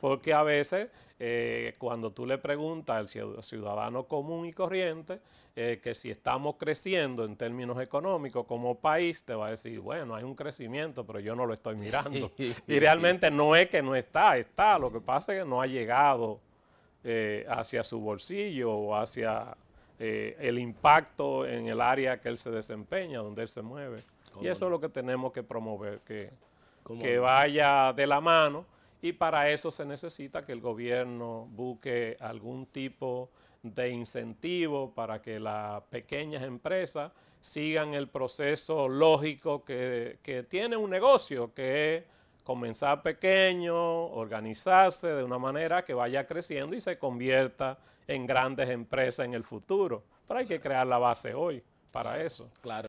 Porque a veces eh, cuando tú le preguntas al ciudadano común y corriente eh, que si estamos creciendo en términos económicos como país, te va a decir, bueno, hay un crecimiento, pero yo no lo estoy mirando. y realmente no es que no está, está, lo que pasa es que no ha llegado eh, hacia su bolsillo o hacia el impacto en el área que él se desempeña, donde él se mueve. Y eso es lo que tenemos que promover, que, que vaya de la mano y para eso se necesita que el gobierno busque algún tipo de incentivo para que las pequeñas empresas sigan el proceso lógico que, tiene un negocio, que es comenzar pequeño, organizarse de una manera que vaya creciendo y se convierta en grandes empresas en el futuro. Pero hay que crear la base hoy para eso. Claro.